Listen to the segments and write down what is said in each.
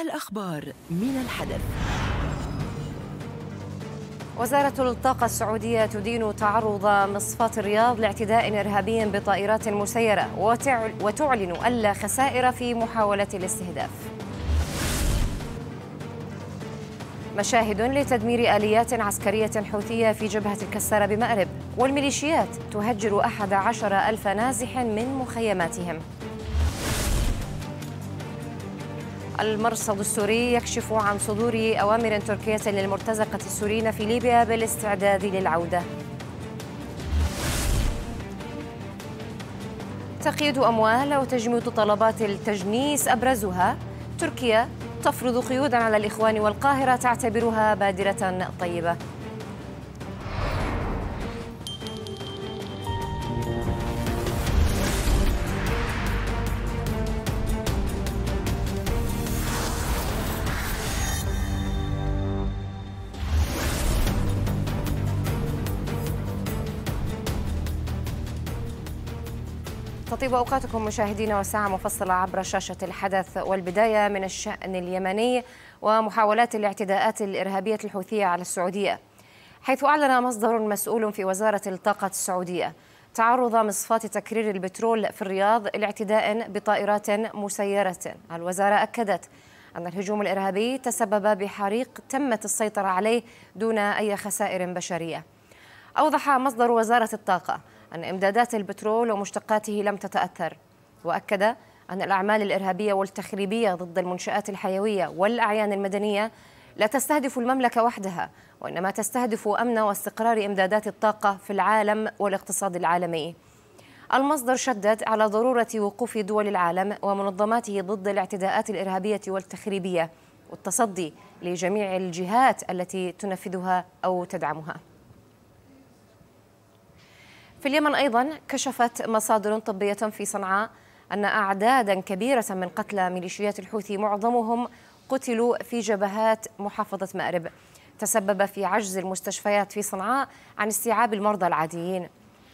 الأخبار من الحدث وزارة الطاقة السعودية تدين تعرض مصفاة الرياض لاعتداء إرهابي بطائرات مسيرة وتعلن ألا خسائر في محاولة الاستهداف مشاهد لتدمير آليات عسكرية حوثية في جبهة الكسارة بمأرب والميليشيات تهجر أحد عشر ألف نازح من مخيماتهم المرصد السوري يكشف عن صدور أوامر تركية للمرتزقة السوريين في ليبيا بالاستعداد للعودة تقييد أموال وتجميد طلبات التجنيس أبرزها تركيا تفرض قيودا على الإخوان والقاهرة تعتبرها بادرة طيبة طيب أوقاتكم مشاهدينا وساعة مفصلة عبر شاشة الحدث والبداية من الشأن اليمني ومحاولات الاعتداءات الإرهابية الحوثية على السعودية حيث أعلن مصدر مسؤول في وزارة الطاقة السعودية تعرض مصفات تكرير البترول في الرياض لاعتداء بطائرات مسيرة الوزارة أكدت أن الهجوم الإرهابي تسبب بحريق تمت السيطرة عليه دون أي خسائر بشرية أوضح مصدر وزارة الطاقة أن إمدادات البترول ومشتقاته لم تتأثر وأكد أن الأعمال الإرهابية والتخريبية ضد المنشآت الحيوية والأعيان المدنية لا تستهدف المملكة وحدها وإنما تستهدف أمن واستقرار إمدادات الطاقة في العالم والاقتصاد العالمي المصدر شدد على ضرورة وقوف دول العالم ومنظماته ضد الاعتداءات الإرهابية والتخريبية والتصدي لجميع الجهات التي تنفذها أو تدعمها في اليمن أيضا كشفت مصادر طبية في صنعاء أن أعدادا كبيرة من قتلى ميليشيات الحوثي معظمهم قتلوا في جبهات محافظة مأرب تسبب في عجز المستشفيات في صنعاء عن استيعاب المرضى العاديين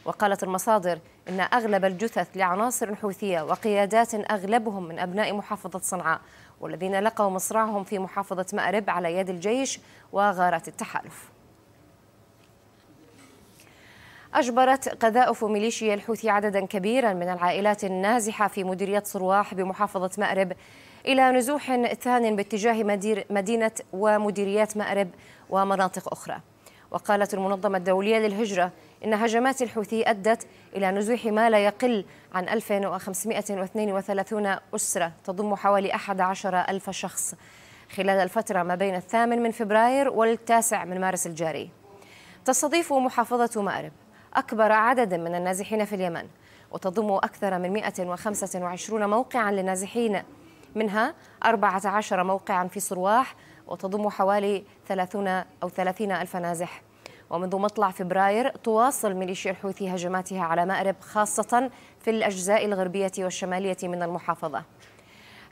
وقالت المصادر إن أغلب الجثث لعناصر حوثية وقيادات أغلبهم من أبناء محافظة صنعاء والذين لقوا مصرعهم في محافظة مأرب على يد الجيش وغارات التحالف أجبرت قذائف ميليشيا الحوثي عددا كبيرا من العائلات النازحة في مديرية صرواح بمحافظة مأرب إلى نزوح ثان باتجاه مدينة ومديريات مأرب ومناطق أخرى وقالت المنظمة الدولية للهجرة إن هجمات الحوثي أدت إلى نزوح ما لا يقل عن 1532 أسرة تضم حوالي 11 ألف شخص خلال الفترة ما بين الثامن من فبراير والتاسع من مارس الجاري تستضيف محافظة مأرب أكبر عدد من النازحين في اليمن وتضم أكثر من 125 موقعا للنازحين منها 14 موقعا في صرواح وتضم حوالي 30 أو 30 ألف نازح ومنذ مطلع فبراير تواصل ميليشيا الحوثي هجماتها على مأرب خاصة في الأجزاء الغربية والشمالية من المحافظة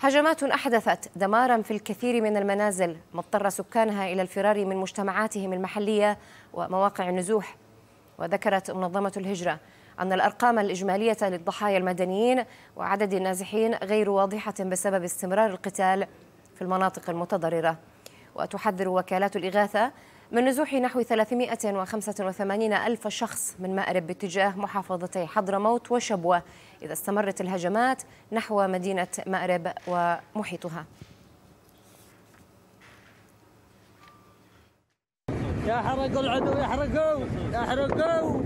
هجمات أحدثت دمارا في الكثير من المنازل ما اضطر سكانها إلى الفرار من مجتمعاتهم المحلية ومواقع النزوح وذكرت منظمة الهجرة أن الأرقام الإجمالية للضحايا المدنيين وعدد النازحين غير واضحة بسبب استمرار القتال في المناطق المتضررة وتحذر وكالات الإغاثة من نزوح نحو 385 ألف شخص من مأرب باتجاه محافظتي حضرموت وشبوة إذا استمرت الهجمات نحو مدينة مأرب ومحيطها حرق العدو يحرقوا يحرقوا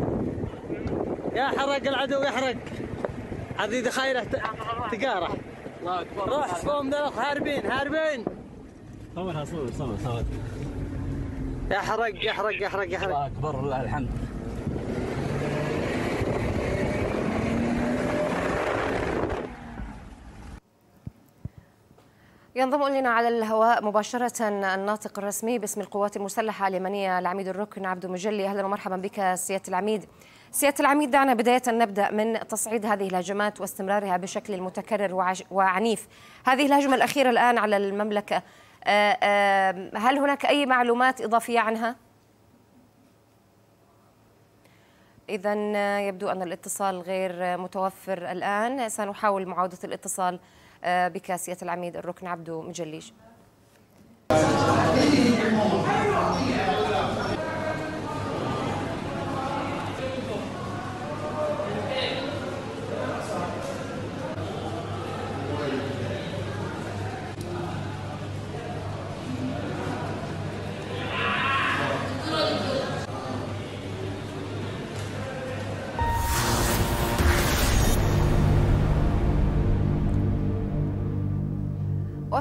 حرق العدو يحرق عديد خيره تقاره روح صوم ذلك هاربين هاربين صور صور صور صور يحرق يحرق يحرق يحرق الله اكبر الحمد ينضم إلينا على الهواء مباشرة الناطق الرسمي باسم القوات المسلحة اليمنية العميد الركن عبد مجلي أهلا ومرحبا بك سيادة العميد سيادة العميد دعنا بداية نبدأ من تصعيد هذه الهجمات واستمرارها بشكل متكرر وعنيف هذه الهجمة الأخيرة الآن على المملكة آه، آه، هل هناك أي معلومات إضافية عنها؟ إذا آه، يبدو أن الاتصال غير متوفر الآن سنحاول معاودة الاتصال آه، بكاسية العميد الركن عبدو مجليش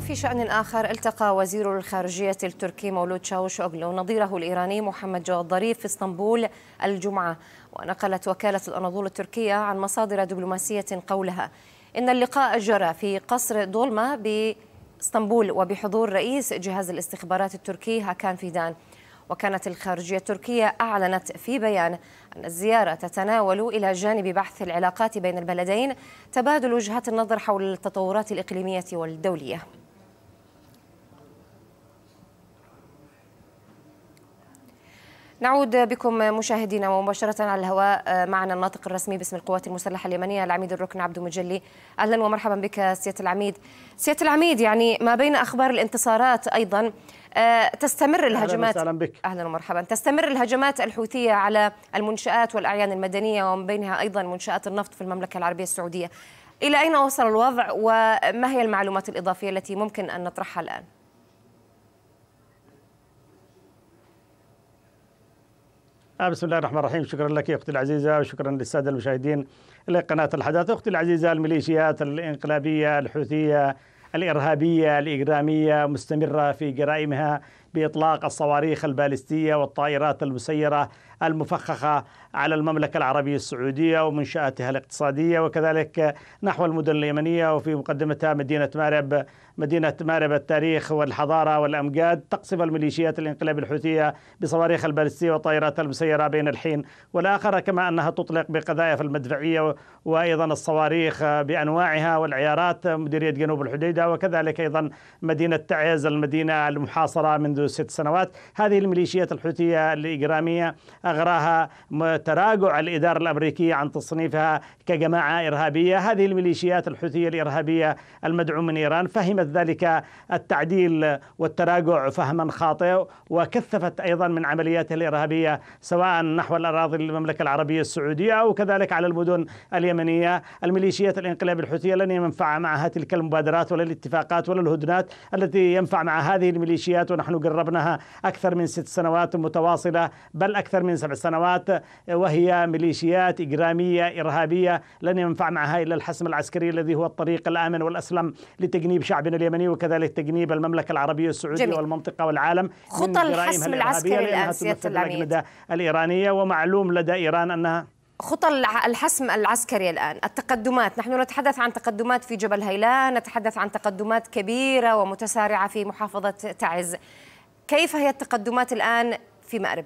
وفي شأن آخر التقى وزير الخارجية التركي مولود شاوش أوغلو نظيره الإيراني محمد جواد ظريف في اسطنبول الجمعة ونقلت وكالة الأناضول التركية عن مصادر دبلوماسية قولها إن اللقاء جرى في قصر دولما باسطنبول وبحضور رئيس جهاز الاستخبارات التركي هاكان فيدان وكانت الخارجية التركية أعلنت في بيان أن الزيارة تتناول إلى جانب بحث العلاقات بين البلدين تبادل وجهات النظر حول التطورات الإقليمية والدولية نعود بكم مشاهدينا ومباشرة على الهواء معنا الناطق الرسمي باسم القوات المسلحة اليمنية العميد الركن عبد مجلي أهلا ومرحبا بك سيادة العميد سيادة العميد يعني ما بين أخبار الانتصارات أيضا آه، تستمر الهجمات أهلا, بك. أهلا ومرحبا تستمر الهجمات الحوثية على المنشآت والأعيان المدنية ومن بينها أيضا منشآت النفط في المملكة العربية السعودية إلى أين وصل الوضع وما هي المعلومات الإضافية التي ممكن أن نطرحها الآن؟ آه، بسم الله الرحمن الرحيم شكرا لك يا اختي العزيزه وشكرا للساده المشاهدين لقناه الحداثه اختي العزيزه الميليشيات الانقلابيه الحوثيه الارهابيه الاجراميه مستمره في جرائمها باطلاق الصواريخ البالستيه والطائرات المسيره المفخخة على المملكة العربية السعودية ومنشآتها الاقتصادية وكذلك نحو المدن اليمنية وفي مقدمتها مدينة مارب مدينة مارب التاريخ والحضارة والأمجاد تقصف الميليشيات الانقلاب الحوثية بصواريخ البالستية والطائرات المسيرة بين الحين والآخر كما أنها تطلق بقذائف المدفعية وأيضا الصواريخ بأنواعها والعيارات مديرية جنوب الحديدة وكذلك أيضا مدينة تعز المدينة المحاصرة منذ ست سنوات هذه الميليشيات الحوثية الإجرامية أغراها تراجع الإدارة الأمريكية عن تصنيفها كجماعة إرهابية هذه الميليشيات الحوثية الإرهابية المدعومة من إيران فهمت ذلك التعديل والتراجع فهما خاطئ وكثفت أيضا من عملياتها الإرهابية سواء نحو الأراضي المملكة العربية السعودية أو كذلك على المدن اليمنية الميليشيات الانقلاب الحوثية لن ينفع معها تلك المبادرات ولا الاتفاقات ولا الهدنات التي ينفع مع هذه الميليشيات ونحن جربناها أكثر من ست سنوات متواصلة بل أكثر من سبع سنوات وهي ميليشيات إجرامية إرهابية لن ينفع معها إلا الحسم العسكري الذي هو الطريق الآمن والأسلم لتجنيب شعبنا اليمني وكذلك تجنيب المملكة العربية السعودية جميل. والمنطقة والعالم خطى الحسم العسكري الآن سيادة العميد الإيرانية ومعلوم لدى إيران أنها خطى الحسم العسكري الآن التقدمات نحن نتحدث عن تقدمات في جبل هيلان نتحدث عن تقدمات كبيرة ومتسارعة في محافظة تعز كيف هي التقدمات الآن في مأرب؟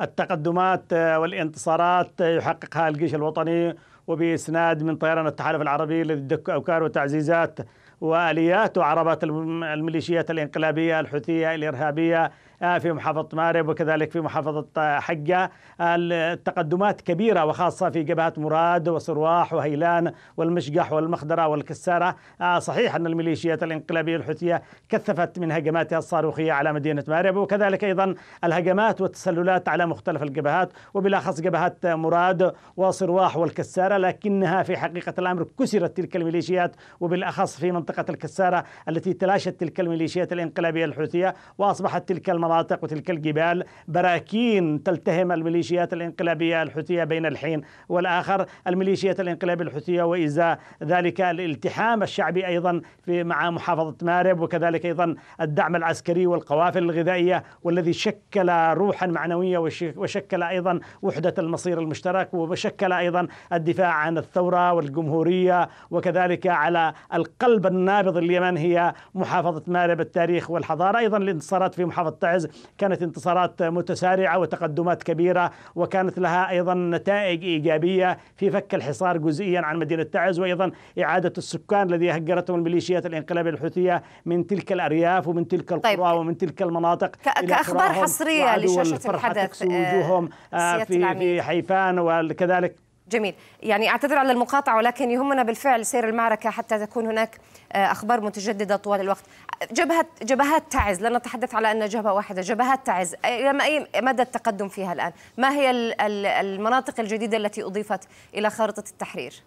التقدمات والانتصارات يحققها الجيش الوطني وبإسناد من طيران التحالف العربي الذي دك أوكار وتعزيزات وآليات وعربات الميليشيات الانقلابية الحوثية الإرهابية آه، في محافظة مارب وكذلك في محافظة حقة آه، آه، التقدمات كبيرة وخاصة في جبهات مراد وصرواح وهيلان والمشقح والمخدرة والكسارة صحيح أن الميليشيات الانقلابية الحوثية كثفت من هجماتها الصاروخية على مدينة مارب وكذلك أيضا الهجمات والتسللات على مختلف الجبهات وبالأخص جبهات مراد وصرواح والكسارة لكنها في حقيقة الأمر كسرت تلك الميليشيات وبالأخص في منطقة الكسارة التي تلاشت تلك الميليشيات الانقلابية الحوثية وأصبحت تلك المناطق المناطق وتلك الجبال براكين تلتهم الميليشيات الانقلابية الحوثية بين الحين والآخر الميليشيات الانقلابية الحوثية وإزاء ذلك الالتحام الشعبي أيضا في مع محافظة مارب وكذلك أيضا الدعم العسكري والقوافل الغذائية والذي شكل روحا معنوية وشكل أيضا وحدة المصير المشترك وشكل أيضا الدفاع عن الثورة والجمهورية وكذلك على القلب النابض اليمن هي محافظة مارب التاريخ والحضارة أيضا الانتصارات في محافظة تعز الممتاز كانت انتصارات متسارعة وتقدمات كبيرة وكانت لها أيضا نتائج إيجابية في فك الحصار جزئيا عن مدينة تعز وأيضا إعادة السكان الذي هجرتهم الميليشيات الانقلابية الحوثية من تلك الأرياف ومن تلك القرى طيب. ومن تلك المناطق كأخبار حصرية لشاشة الحدث وجوههم آه، آه، في, في حيفان وكذلك جميل يعني أعتذر على المقاطعة ولكن يهمنا بالفعل سير المعركة حتى تكون هناك آه، أخبار متجددة طوال الوقت جبهة جبهات تعز لن نتحدث على أن جبهة واحدة جبهات تعز إلى أي مدى التقدم فيها الآن ما هي المناطق الجديدة التي أضيفت إلى خارطة التحرير؟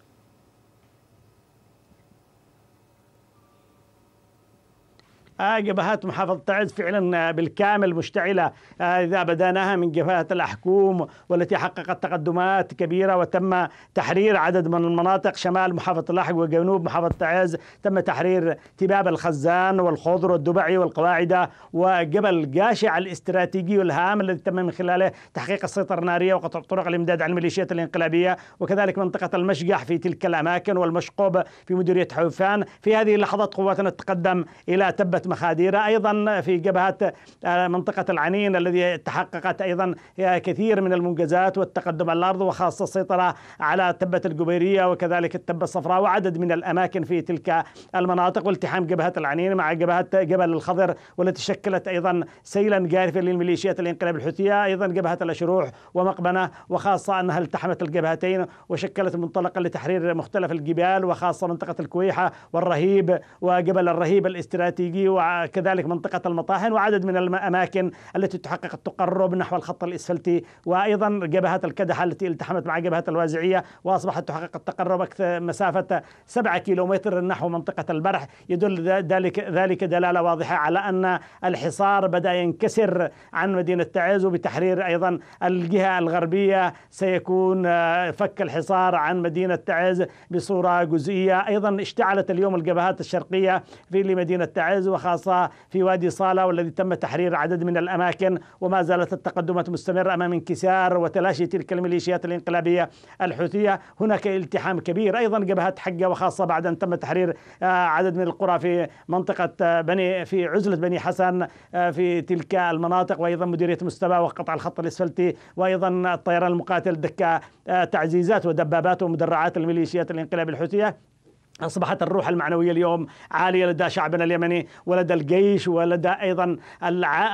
جبهات محافظة تعز فعلا آه، بالكامل مشتعلة آه، إذا بدأناها من جبهة الأحكوم والتي حققت تقدمات كبيرة وتم تحرير عدد من المناطق شمال محافظة الأحق وجنوب محافظة تعز تم تحرير تباب الخزان والخضر والدبعي والقواعدة وجبل جاشع الاستراتيجي والهام الذي تم من خلاله تحقيق السيطرة النارية وقطع طرق الإمداد عن الميليشيات الإنقلابية وكذلك منطقة المشجح في تلك الأماكن والمشقوب في مديرية حوفان في هذه اللحظات قواتنا تتقدم إلى تبة مخادير أيضا في جبهة منطقة العنين الذي تحققت أيضا كثير من المنجزات والتقدم على الأرض وخاصة السيطرة على تبة الجبيرية وكذلك التبة الصفراء وعدد من الأماكن في تلك المناطق والتحام جبهة العنين مع جبهة جبل الخضر والتي شكلت أيضا سيلا جارفا للميليشيات الانقلاب الحوثية أيضا جبهة الأشروح ومقبنة وخاصة أنها التحمت الجبهتين وشكلت منطلقا لتحرير مختلف الجبال وخاصة منطقة الكويحة والرهيب وجبل الرهيب الاستراتيجي وكذلك منطقة المطاحن وعدد من الأماكن التي تحقق التقرب نحو الخط الإسفلتي وأيضا جبهة الكدحة التي التحمت مع جبهة الوازعية وأصبحت تحقق التقرب أكثر مسافة 7 كيلومتر نحو منطقة البرح يدل ذلك ذلك دلالة واضحة على أن الحصار بدأ ينكسر عن مدينة تعز وبتحرير أيضا الجهة الغربية سيكون آه، فك الحصار عن مدينة تعز بصورة جزئية أيضا اشتعلت اليوم الجبهات الشرقية في لمدينة تعز وخ الخاصة في وادي صالة والذي تم تحرير عدد من الأماكن وما زالت التقدمات مستمرة أمام انكسار وتلاشي تلك الميليشيات الانقلابية الحوثية هناك التحام كبير أيضا جبهات حقة وخاصة بعد أن تم تحرير آه، عدد من القرى في منطقة آه، بني في عزلة بني حسن آه، في تلك المناطق وأيضا مديرية مستبى وقطع الخط الأسفلتي وأيضا الطيران المقاتل دكة تعزيزات ودبابات ومدرعات الميليشيات الانقلاب الحوثية أصبحت الروح المعنوية اليوم عالية لدى شعبنا اليمني ولدى الجيش ولدى أيضا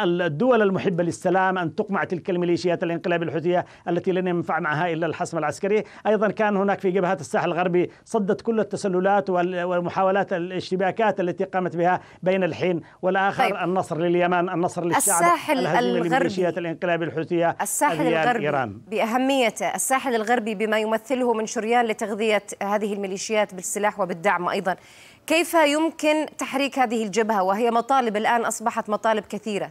الدول المحبة للسلام أن تقمع تلك الميليشيات الانقلاب الحوثية التي لن ينفع معها إلا الحسم العسكري أيضا كان هناك في جبهات الساحل الغربي صدت كل التسللات والمحاولات الاشتباكات التي قامت بها بين الحين والآخر طيب. النصر لليمن النصر للشعب الساحل الغربي الانقلاب الحوثية الساحل الغربي إيران. بأهميته الساحل الغربي بما يمثله من شريان لتغذية هذه الميليشيات بالسلاح وب وبالدعم أيضا كيف يمكن تحريك هذه الجبهة وهي مطالب الآن أصبحت مطالب كثيرة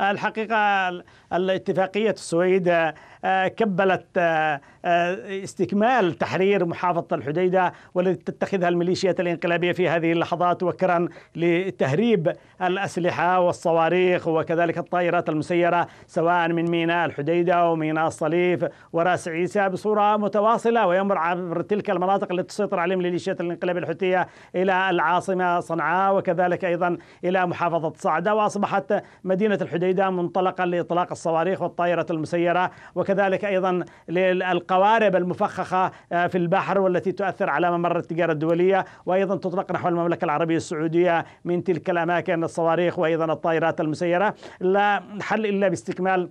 الحقيقة الاتفاقية السويد آه، كبلت آه، آه، استكمال تحرير محافظة الحديدة والتي تتخذها الميليشيات الانقلابية في هذه اللحظات وكرا لتهريب الأسلحة والصواريخ وكذلك الطائرات المسيرة سواء من ميناء الحديدة وميناء الصليف وراس عيسى بصورة متواصلة ويمر عبر تلك المناطق التي تسيطر عليها الميليشيات الانقلابية الحوثية إلى العاصمة صنعاء وكذلك أيضا إلى محافظة صعدة وأصبحت مدينة الحديدة جيدة منطلقا لإطلاق الصواريخ والطائرة المسيرة وكذلك أيضا للقوارب المفخخة آه، في البحر والتي تؤثر على ممر التجارة الدولية وأيضا تطلق نحو المملكة العربية السعودية من تلك الأماكن الصواريخ وأيضا الطائرات المسيرة لا حل إلا باستكمال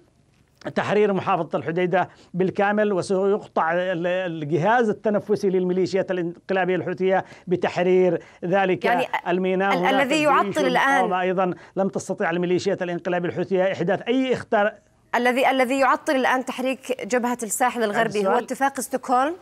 تحرير محافظة الحديدة بالكامل وسيقطع الجهاز التنفسي للميليشيات الانقلابية الحوثية بتحرير ذلك يعني الميناء الذي يعطل الآن أيضا لم تستطيع الميليشيات الانقلابية الحوثية إحداث أي اختار الذي الذي يعطل الآن تحريك جبهة الساحل الغربي هو اتفاق ستوكهولم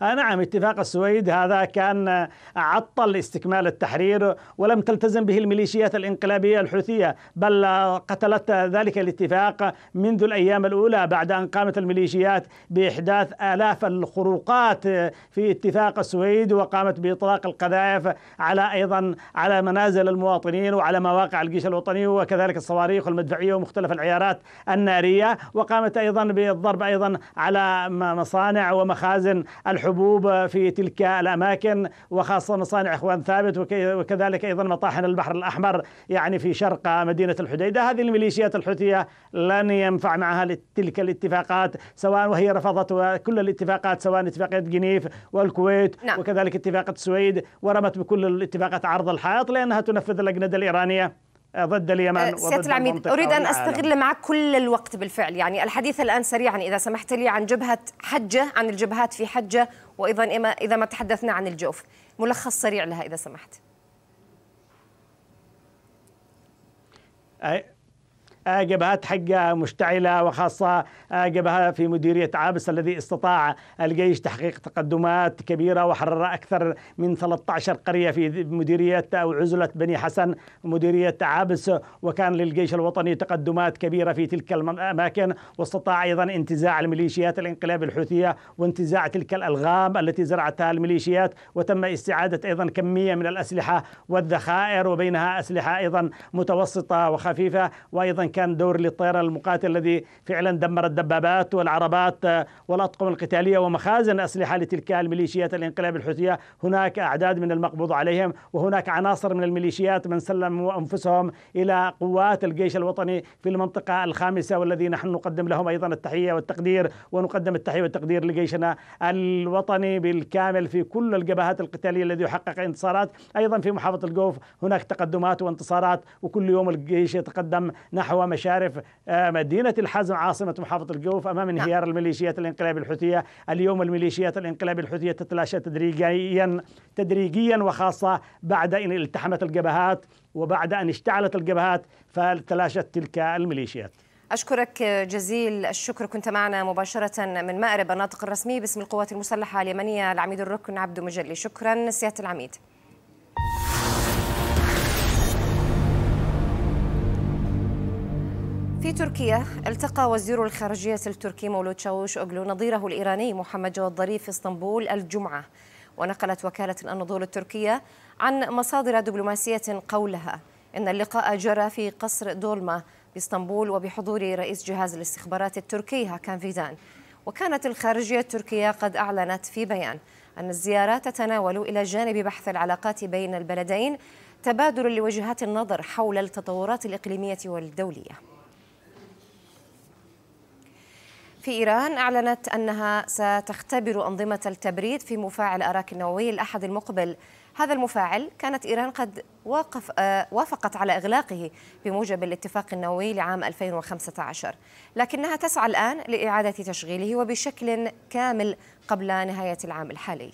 نعم اتفاق السويد هذا كان عطل استكمال التحرير ولم تلتزم به الميليشيات الانقلابية الحوثية بل قتلت ذلك الاتفاق منذ الأيام الأولى بعد أن قامت الميليشيات بإحداث آلاف الخروقات في اتفاق السويد وقامت بإطلاق القذائف على أيضا على منازل المواطنين وعلى مواقع الجيش الوطني وكذلك الصواريخ والمدفعيه ومختلف العيارات النارية وقامت أيضا بالضرب أيضا على مصانع ومخازن الحوثية الحبوب في تلك الأماكن وخاصة مصانع إخوان ثابت وكذلك أيضا مطاحن البحر الأحمر يعني في شرق مدينة الحديدة هذه الميليشيات الحوثية لن ينفع معها تلك الاتفاقات سواء وهي رفضت كل الاتفاقات سواء اتفاقية جنيف والكويت نعم. وكذلك اتفاقة السويد ورمت بكل الاتفاقات عرض الحائط لأنها تنفذ الأجندة الإيرانية ضد اليمن آه، سيادة العميد أريد أن أستغل معك كل الوقت بالفعل يعني الحديث الآن سريعا إذا سمحت لي عن جبهة حجة عن الجبهات في حجة وأيضا إذا ما تحدثنا عن الجوف ملخص سريع لها إذا سمحت جبهات حقه مشتعلة وخاصة جبهة في مديرية عابس الذي استطاع الجيش تحقيق تقدمات كبيرة وحرر أكثر من 13 قرية في مديرية أو عزلة بني حسن مديرية عابس وكان للجيش الوطني تقدمات كبيرة في تلك الأماكن واستطاع أيضا انتزاع الميليشيات الانقلاب الحوثية وانتزاع تلك الألغام التي زرعتها الميليشيات وتم استعادة أيضا كمية من الأسلحة والذخائر وبينها أسلحة أيضا متوسطة وخفيفة وأيضا كان دور للطيران المقاتل الذي فعلا دمر الدبابات والعربات آه، والاطقم القتاليه ومخازن اسلحه لتلك الميليشيات الانقلاب الحوثيه، هناك اعداد من المقبوض عليهم وهناك عناصر من الميليشيات من سلموا انفسهم الى قوات الجيش الوطني في المنطقه الخامسه والذي نحن نقدم لهم ايضا التحيه والتقدير ونقدم التحيه والتقدير لجيشنا الوطني بالكامل في كل الجبهات القتاليه الذي يحقق انتصارات، ايضا في محافظه الجوف هناك تقدمات وانتصارات وكل يوم الجيش يتقدم نحو ومشارف آه، مدينة الحزم عاصمة محافظة الجوف أمام نعم. انهيار الميليشيات الانقلابية الحوثية اليوم الميليشيات الانقلابية الحوثية تتلاشى تدريجيا تدريجيا وخاصة بعد أن التحمت الجبهات وبعد أن اشتعلت الجبهات فتلاشت تلك الميليشيات أشكرك جزيل الشكر كنت معنا مباشرة من مأرب الناطق الرسمي باسم القوات المسلحة اليمنية العميد الركن عبد مجلي شكرا سيادة العميد في تركيا التقى وزير الخارجية التركي مولود شاوش أوغلو نظيره الإيراني محمد جواد ظريف في اسطنبول الجمعة ونقلت وكالة النضول التركية عن مصادر دبلوماسية قولها إن اللقاء جرى في قصر دولما باسطنبول وبحضور رئيس جهاز الاستخبارات التركي هاكان فيدان وكانت الخارجية التركية قد أعلنت في بيان أن الزيارة تتناول إلى جانب بحث العلاقات بين البلدين تبادل لوجهات النظر حول التطورات الإقليمية والدولية في إيران أعلنت أنها ستختبر أنظمة التبريد في مفاعل أراك النووي الأحد المقبل هذا المفاعل كانت إيران قد وقف آه، وافقت على إغلاقه بموجب الاتفاق النووي لعام 2015 لكنها تسعى الآن لإعادة تشغيله وبشكل كامل قبل نهاية العام الحالي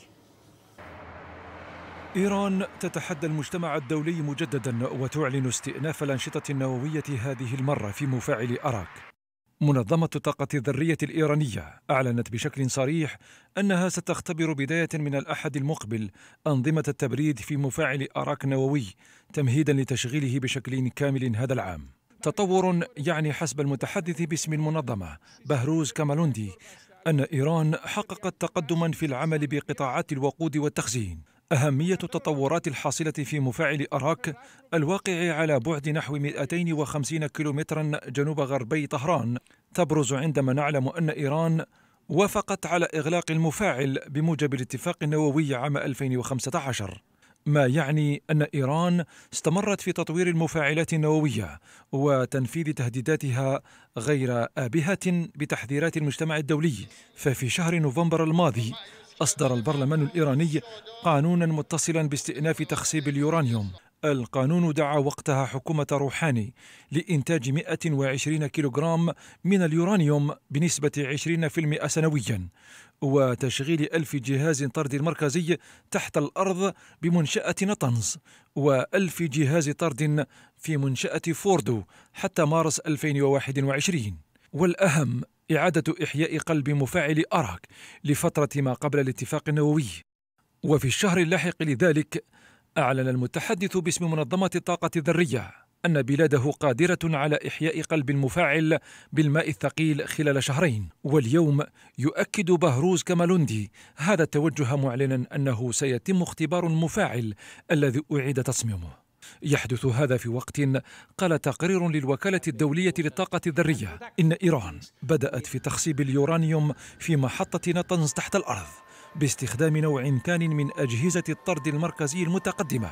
إيران تتحدى المجتمع الدولي مجددا وتعلن استئناف الأنشطة النووية هذه المرة في مفاعل أراك منظمة الطاقة الذرية الإيرانية أعلنت بشكل صريح أنها ستختبر بداية من الأحد المقبل أنظمة التبريد في مفاعل أراك نووي تمهيدا لتشغيله بشكل كامل هذا العام. تطور يعني حسب المتحدث باسم المنظمة بهروز كامالوندي أن إيران حققت تقدما في العمل بقطاعات الوقود والتخزين أهمية التطورات الحاصلة في مفاعل أراك الواقع على بعد نحو 250 كيلومترا جنوب غربي طهران تبرز عندما نعلم أن إيران وافقت على إغلاق المفاعل بموجب الاتفاق النووي عام 2015 ما يعني أن إيران استمرت في تطوير المفاعلات النووية وتنفيذ تهديداتها غير آبهة بتحذيرات المجتمع الدولي ففي شهر نوفمبر الماضي أصدر البرلمان الإيراني قانونا متصلا باستئناف تخصيب اليورانيوم القانون دعا وقتها حكومة روحاني لإنتاج 120 كيلوغرام من اليورانيوم بنسبة 20% سنويا وتشغيل ألف جهاز طرد مركزي تحت الأرض بمنشأة نطنز وألف جهاز طرد في منشأة فوردو حتى مارس 2021 والأهم إعادة إحياء قلب مفاعل أراك لفترة ما قبل الاتفاق النووي وفي الشهر اللاحق لذلك أعلن المتحدث باسم منظمة الطاقة الذرية أن بلاده قادرة على إحياء قلب المفاعل بالماء الثقيل خلال شهرين واليوم يؤكد بهروز كمالوندي هذا التوجه معلنا أنه سيتم اختبار المفاعل الذي أعيد تصميمه يحدث هذا في وقت قال تقرير للوكالة الدولية للطاقة الذرية إن إيران بدأت في تخصيب اليورانيوم في محطة نطنز تحت الأرض باستخدام نوع ثان من أجهزة الطرد المركزي المتقدمة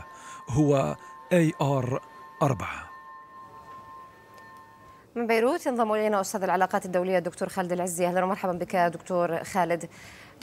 هو AR 4 من بيروت ينضم الينا استاذ العلاقات الدوليه الدكتور خالد العزي اهلا ومرحبا بك دكتور خالد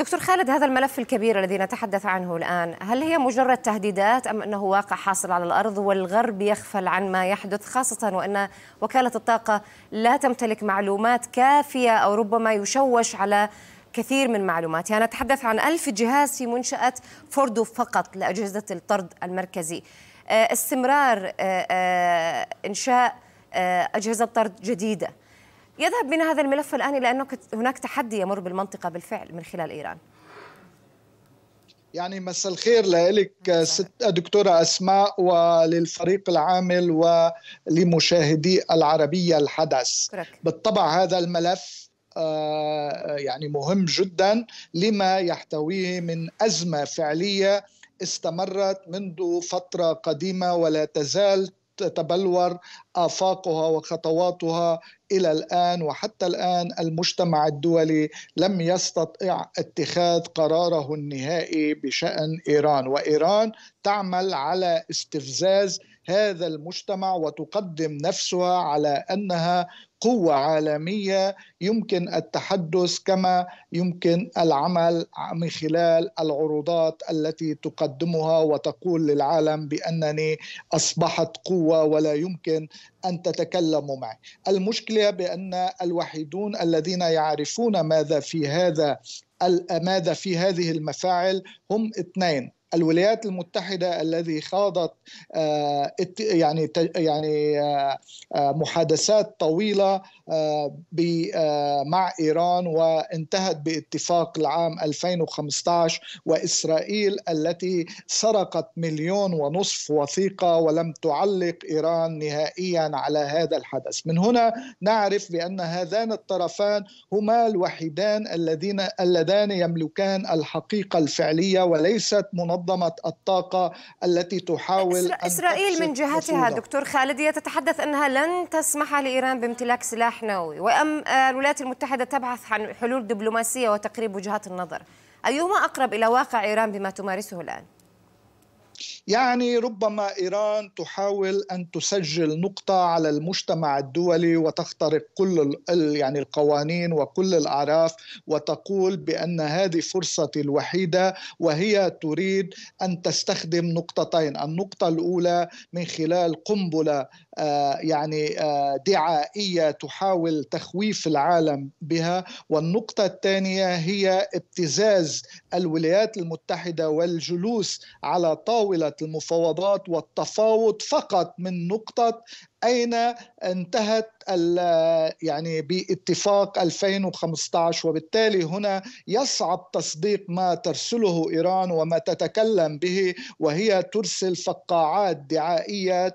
دكتور خالد هذا الملف الكبير الذي نتحدث عنه الآن هل هي مجرد تهديدات أم أنه واقع حاصل على الأرض والغرب يغفل عن ما يحدث خاصة وأن وكالة الطاقة لا تمتلك معلومات كافية أو ربما يشوش على كثير من معلوماتها يعني نتحدث عن ألف جهاز في منشأة فوردو فقط لأجهزة الطرد المركزي آه، استمرار آه، آه، إنشاء أجهزة طرد جديدة يذهب بنا هذا الملف الآن إلى أنه هناك تحدي يمر بالمنطقة بالفعل من خلال إيران يعني مساء الخير لك ست دكتورة أسماء وللفريق العامل ولمشاهدي العربية الحدث بالطبع هذا الملف آه، يعني مهم جدا لما يحتويه من أزمة فعلية استمرت منذ فترة قديمة ولا تزال تتبلور آفاقها وخطواتها إلى الآن وحتى الآن المجتمع الدولي لم يستطع اتخاذ قراره النهائي بشأن إيران وإيران تعمل على استفزاز هذا المجتمع وتقدم نفسها على انها قوة عالمية يمكن التحدث كما يمكن العمل من خلال العروضات التي تقدمها وتقول للعالم بأنني أصبحت قوة ولا يمكن أن تتكلموا معي المشكلة بأن الوحيدون الذين يعرفون ماذا في هذا ماذا في هذه المفاعل هم اثنين الولايات المتحده الذي خاضت آه، يعني يعني آه، آه، محادثات طويله مع ايران وانتهت باتفاق العام 2015 واسرائيل التي سرقت مليون ونصف وثيقه ولم تعلق ايران نهائيا على هذا الحدث من هنا نعرف بان هذان الطرفان هما الوحيدان الذين اللذان يملكان الحقيقه الفعليه وليست منظمه منظمة الطاقة التي تحاول إسرائيل أن من جهتها رسولة. دكتور خالد هي تتحدث أنها لن تسمح لإيران بامتلاك سلاح نووي وأم آه، الولايات المتحدة تبحث عن حلول دبلوماسية وتقريب وجهات النظر أيهما أقرب إلى واقع إيران بما تمارسه الآن؟ يعني ربما ايران تحاول ان تسجل نقطه على المجتمع الدولي وتخترق كل يعني القوانين وكل الاعراف وتقول بان هذه فرصتي الوحيده وهي تريد ان تستخدم نقطتين النقطه الاولى من خلال قنبله آه، يعني آه، دعائيه تحاول تخويف العالم بها والنقطه الثانيه هي ابتزاز الولايات المتحده والجلوس على طاوله المفاوضات والتفاوض فقط من نقطه اين انتهت يعني باتفاق 2015 وبالتالي هنا يصعب تصديق ما ترسله ايران وما تتكلم به وهي ترسل فقاعات دعائيه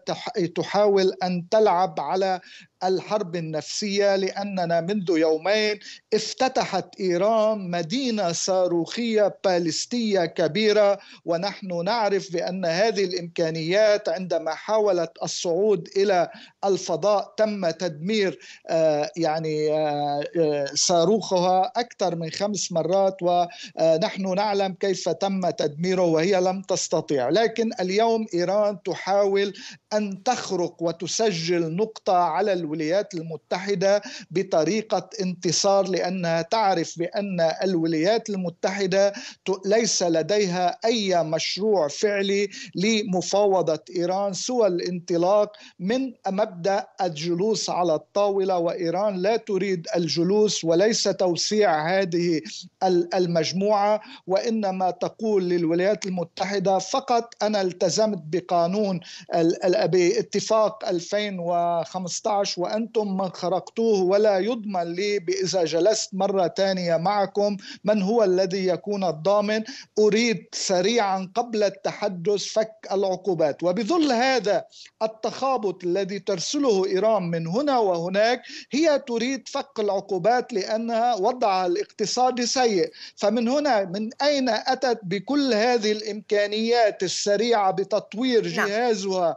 تحاول ان تلعب على الحرب النفسية لأننا منذ يومين افتتحت إيران مدينة صاروخية باليستية كبيرة ونحن نعرف بأن هذه الإمكانيات عندما حاولت الصعود إلى الفضاء تم تدمير آه، يعني آه، آه، صاروخها أكثر من خمس مرات ونحن نعلم كيف تم تدميره وهي لم تستطيع لكن اليوم إيران تحاول أن تخرق وتسجل نقطة على الولايات المتحدة بطريقة انتصار لأنها تعرف بأن الولايات المتحدة ليس لديها أي مشروع فعلي لمفاوضة إيران سوى الانطلاق من مبدأ الجلوس على الطاولة وإيران لا تريد الجلوس وليس توسيع هذه المجموعة وإنما تقول للولايات المتحدة فقط أنا التزمت بقانون ال باتفاق 2015 وأنتم من خرقتوه ولا يضمن لي إذا جلست مرة ثانية معكم من هو الذي يكون الضامن أريد سريعا قبل التحدث فك العقوبات وبظل هذا التخابط الذي ترسله إيران من هنا وهناك هي تريد فك العقوبات لأنها وضعها الاقتصادي سيء فمن هنا من أين أتت بكل هذه الإمكانيات السريعة بتطوير نعم. جهازها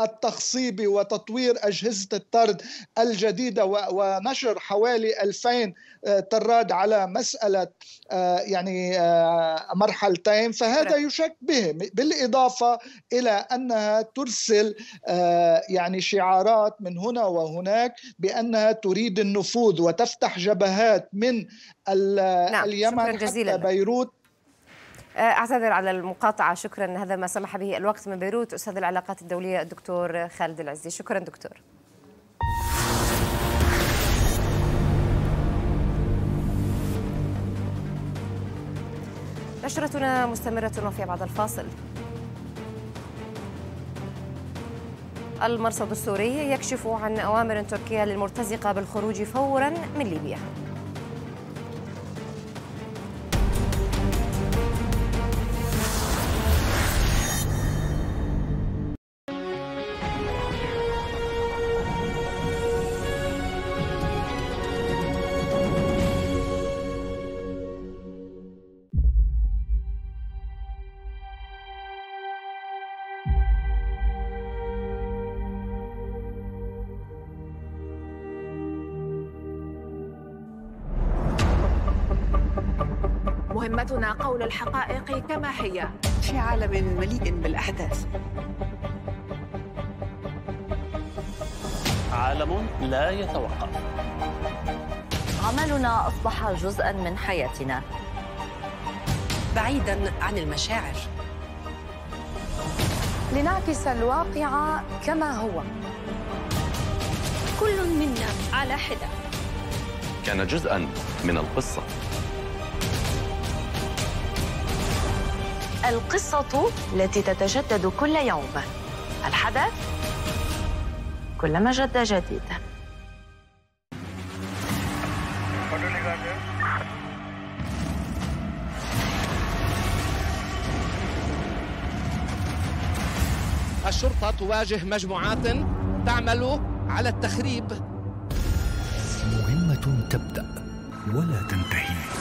التخصيب وتطوير أجهزة الطرد الجديدة ونشر حوالي 2000 آه، طراد على مسألة آه، يعني آه، مرحلتين فهذا يشك به بالإضافة إلى أنها ترسل يعني شعارات من هنا وهناك بأنها تريد النفوذ وتفتح جبهات من نعم، اليمن نعم. حتى بيروت آه، أعتذر على المقاطعة شكرا هذا ما سمح به الوقت من بيروت أستاذ العلاقات الدولية الدكتور خالد العزي شكرا دكتور نشرتنا مستمرة وفي بعد الفاصل المرصد السوري يكشف عن أوامر تركيا للمرتزقة بالخروج فورا من ليبيا حول الحقائق كما هي في عالم مليء بالأحداث عالم لا يتوقف عملنا أصبح جزءا من حياتنا بعيدا عن المشاعر لنعكس الواقع كما هو كل منا على حده كان جزءا من القصه القصة التي تتجدد كل يوم الحدث كلما جد جديد الشرطة تواجه مجموعات تعمل على التخريب مهمة تبدأ ولا تنتهي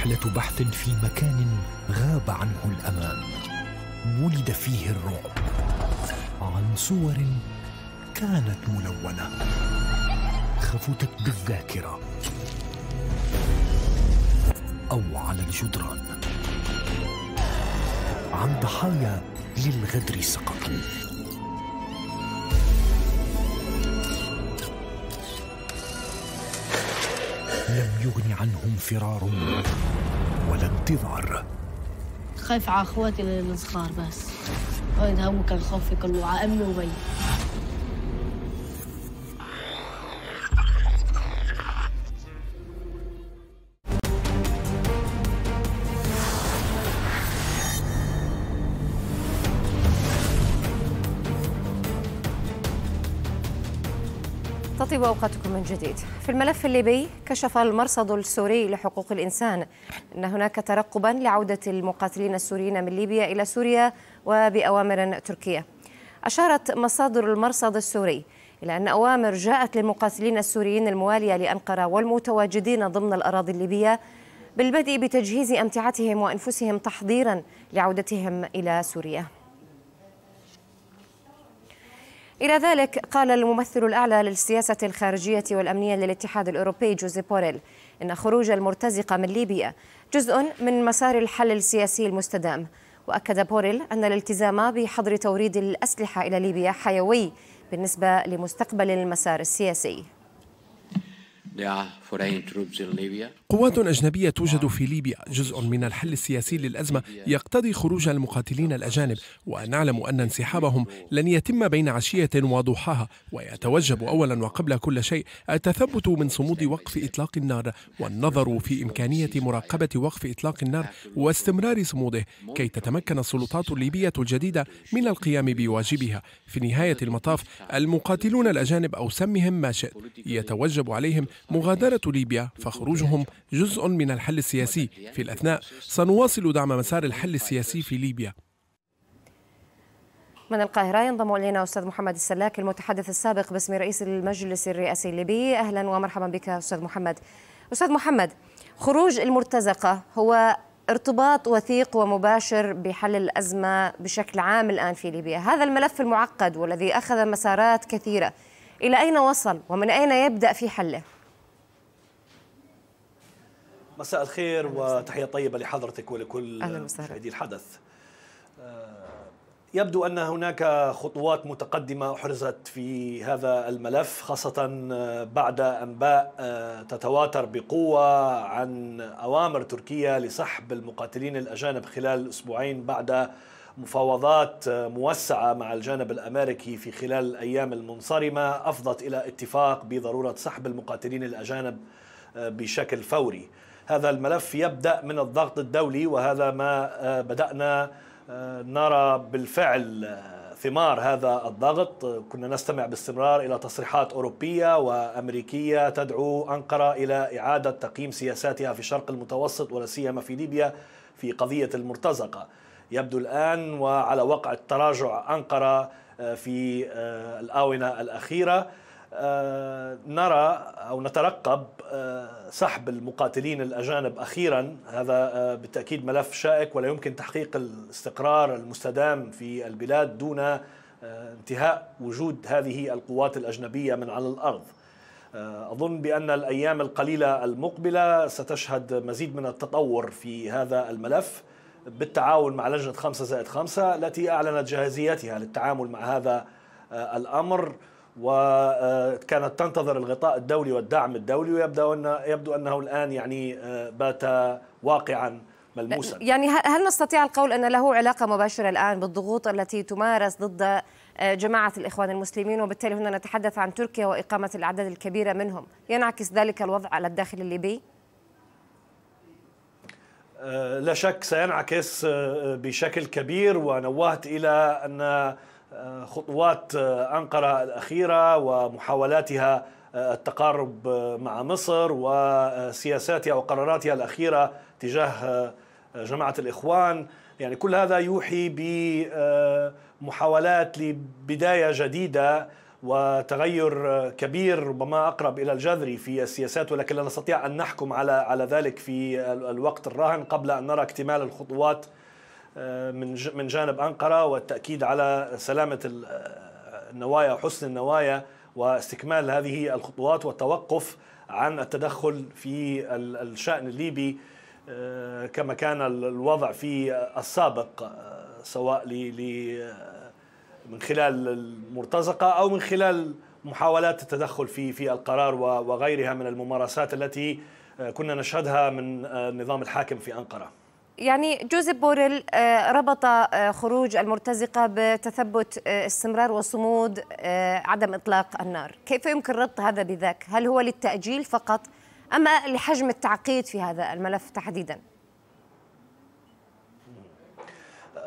رحلة بحث في مكان غاب عنه الأمان ولد فيه الرعب عن صور كانت ملونة خفتت بالذاكرة أو على الجدران عن ضحايا للغدر سقطوا يغني عنهم فرار ولا انتظار خايف على اخواتي الصغار بس هذا هو كان خوفي كله على امي وبيي طيب اوقاتكم من جديد. في الملف الليبي كشف المرصد السوري لحقوق الانسان ان هناك ترقبا لعوده المقاتلين السوريين من ليبيا الى سوريا وباوامر تركيه. اشارت مصادر المرصد السوري إلى أن أوامر جاءت للمقاتلين السوريين الموالية لأنقرة والمتواجدين ضمن الأراضي الليبية بالبدء بتجهيز أمتعتهم وأنفسهم تحضيرا لعودتهم إلى سوريا إلى ذلك قال الممثل الأعلى للسياسة الخارجية والأمنية للاتحاد الأوروبي جوزيف بوريل إن خروج المرتزقة من ليبيا جزء من مسار الحل السياسي المستدام وأكد بوريل أن الالتزام بحظر توريد الأسلحة إلى ليبيا حيوي بالنسبة لمستقبل المسار السياسي قوات أجنبية توجد في ليبيا جزء من الحل السياسي للأزمة يقتضي خروج المقاتلين الأجانب ونعلم أن انسحابهم لن يتم بين عشية وضحاها ويتوجب أولا وقبل كل شيء التثبت من صمود وقف إطلاق النار والنظر في إمكانية مراقبة وقف إطلاق النار واستمرار صموده كي تتمكن السلطات الليبية الجديدة من القيام بواجبها في نهاية المطاف المقاتلون الأجانب أو سمهم ما شئت يتوجب عليهم مغادرة ليبيا فخروجهم جزء من الحل السياسي في الأثناء سنواصل دعم مسار الحل السياسي في ليبيا من القاهرة ينضم إلينا أستاذ محمد السلاك المتحدث السابق باسم رئيس المجلس الرئاسي الليبي أهلا ومرحبا بك أستاذ محمد أستاذ محمد خروج المرتزقة هو ارتباط وثيق ومباشر بحل الأزمة بشكل عام الآن في ليبيا هذا الملف المعقد والذي أخذ مسارات كثيرة إلى أين وصل ومن أين يبدأ في حله؟ مساء الخير وتحية طيبة لحضرتك ولكل مشاهدي الحدث آه، يبدو أن هناك خطوات متقدمة أحرزت في هذا الملف خاصة آه، بعد أنباء آه، تتواتر بقوة عن أوامر تركيا لسحب المقاتلين الأجانب خلال أسبوعين بعد مفاوضات موسعة مع الجانب الأمريكي في خلال الأيام المنصرمة أفضت إلى اتفاق بضرورة سحب المقاتلين الأجانب بشكل فوري هذا الملف يبدأ من الضغط الدولي وهذا ما آه، بدأنا آه، نرى بالفعل آه، ثمار هذا الضغط كنا نستمع باستمرار إلى تصريحات أوروبية وأمريكية تدعو أنقرة إلى إعادة تقييم سياساتها في الشرق المتوسط ولا سيما في ليبيا في قضية المرتزقة يبدو الآن وعلى وقع التراجع أنقرة في الآونة الأخيرة نرى أو نترقب آه، سحب المقاتلين الأجانب أخيرا هذا آه، بالتأكيد ملف شائك ولا يمكن تحقيق الاستقرار المستدام في البلاد دون آه، انتهاء وجود هذه القوات الأجنبية من على الأرض أظن بأن الأيام القليلة المقبلة ستشهد مزيد من التطور في هذا الملف بالتعاون مع لجنة 5 زائد 5 التي أعلنت جاهزيتها للتعامل مع هذا الأمر وكانت تنتظر الغطاء الدولي والدعم الدولي ويبدو أن يبدو أنه الآن يعني آه، بات واقعا ملموسا أه، يعني هل نستطيع القول أن له علاقة مباشرة الآن بالضغوط التي تمارس ضد آه، جماعة الإخوان المسلمين وبالتالي هنا نتحدث عن تركيا وإقامة الأعداد الكبيرة منهم ينعكس ذلك الوضع على الداخل الليبي؟ لا شك سينعكس بشكل كبير ونوهت إلى أن خطوات أنقرة الأخيرة ومحاولاتها التقارب مع مصر وسياساتها وقراراتها الأخيرة تجاه جماعة الإخوان يعني كل هذا يوحي بمحاولات لبداية جديدة وتغير كبير ربما اقرب الى الجذري في السياسات ولكن لا نستطيع ان نحكم على على ذلك في الوقت الراهن قبل ان نرى اكتمال الخطوات آه، من من جانب انقره والتاكيد على سلامه آه، النوايا وحسن النوايا واستكمال هذه الخطوات والتوقف عن التدخل في الشان الليبي آه، كما كان الوضع في السابق سواء من خلال المرتزقه او من خلال محاولات التدخل في في القرار وغيرها من الممارسات التي كنا نشهدها من النظام الحاكم في انقره يعني جوزيف بوريل آه، ربط آه، خروج المرتزقة بتثبت آه، استمرار وصمود عدم إطلاق النار كيف يمكن ربط هذا بذاك؟ هل هو للتأجيل فقط أما لحجم التعقيد في هذا الملف تحديداً؟